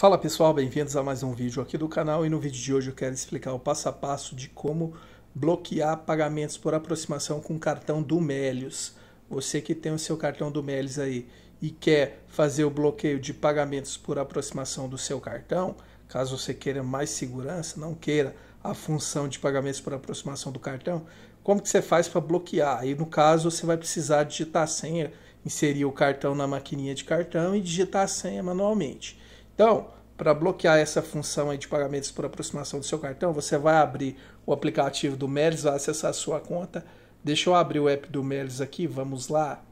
Fala pessoal, bem-vindos a mais um vídeo aqui do canal e no vídeo de hoje eu quero explicar o passo a passo de como bloquear pagamentos por aproximação com cartão do Melios. Você que tem o seu cartão do Melios aí e quer fazer o bloqueio de pagamentos por aproximação do seu cartão, caso você queira mais segurança, não queira a função de pagamentos por aproximação do cartão, como que você faz para bloquear? Aí no caso você vai precisar digitar a senha, inserir o cartão na maquininha de cartão e digitar a senha manualmente. Então, para bloquear essa função de pagamentos por aproximação do seu cartão, você vai abrir o aplicativo do Melis, vai acessar a sua conta. Deixa eu abrir o app do Melis aqui, vamos lá.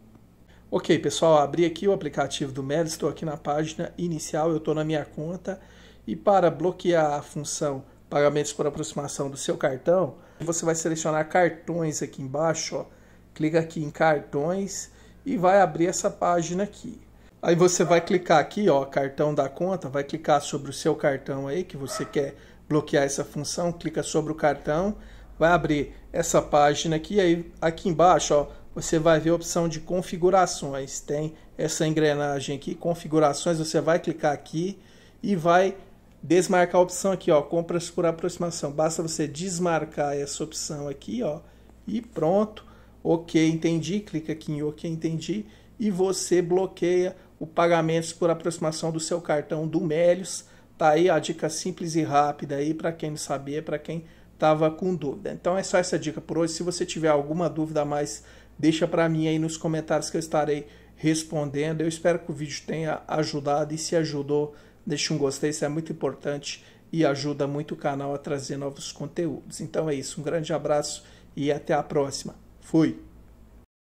Ok, pessoal, abri aqui o aplicativo do Melis, estou aqui na página inicial, eu estou na minha conta. E para bloquear a função pagamentos por aproximação do seu cartão, você vai selecionar cartões aqui embaixo, ó. clica aqui em cartões e vai abrir essa página aqui. Aí você vai clicar aqui, ó, cartão da conta, vai clicar sobre o seu cartão aí que você quer bloquear essa função, clica sobre o cartão, vai abrir essa página aqui, aí aqui embaixo, ó, você vai ver a opção de configurações. Tem essa engrenagem aqui, configurações, você vai clicar aqui e vai desmarcar a opção aqui, ó, compras por aproximação. Basta você desmarcar essa opção aqui, ó, e pronto. OK, entendi. Clica aqui em OK, entendi. E você bloqueia o pagamento por aproximação do seu cartão do Melios. Tá aí a dica simples e rápida aí para quem não sabia, para quem estava com dúvida. Então é só essa dica por hoje. Se você tiver alguma dúvida a mais, deixa para mim aí nos comentários que eu estarei respondendo. Eu espero que o vídeo tenha ajudado e se ajudou, deixa um gostei, isso é muito importante e ajuda muito o canal a trazer novos conteúdos. Então é isso, um grande abraço e até a próxima. Fui!